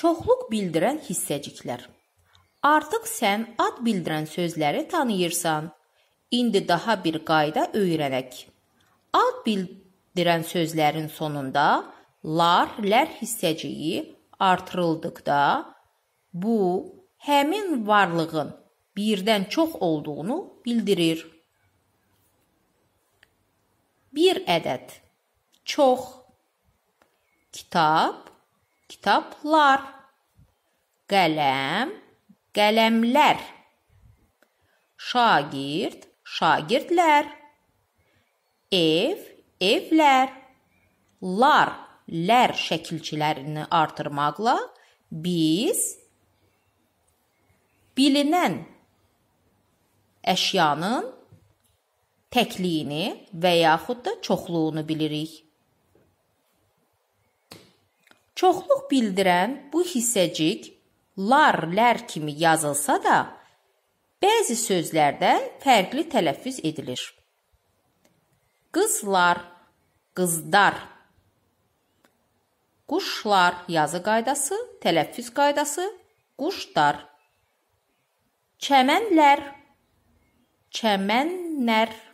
Çoxluq bildirən hissəciklər. Artıq sən ad bildirən sözləri tanıyırsan. İndi daha bir qayda öyrənək. Ad bildirən sözlərin sonunda lar, lər hissəciyi artırıldıqda bu həmin varlığın birdən çox olduğunu bildirir. Bir ədəd çox kitab Kitablar. Qələm, qələmlər. Şagird, şagirdlər. Ev, evlər. Lar, lər şəkilçilərini artırmaqla biz bilinən əşyanın təkliyini və yaxud da çoxluğunu bilirik. Çoxluq bildirən bu hissəcik lar, lər kimi yazılsa da, bəzi sözlərdə fərqli tələffüz edilir. Qızlar, qızdar. Quşlar yazı qaydası, tələffüz qaydası, quşlar. Çəmənlər, çəmənlər.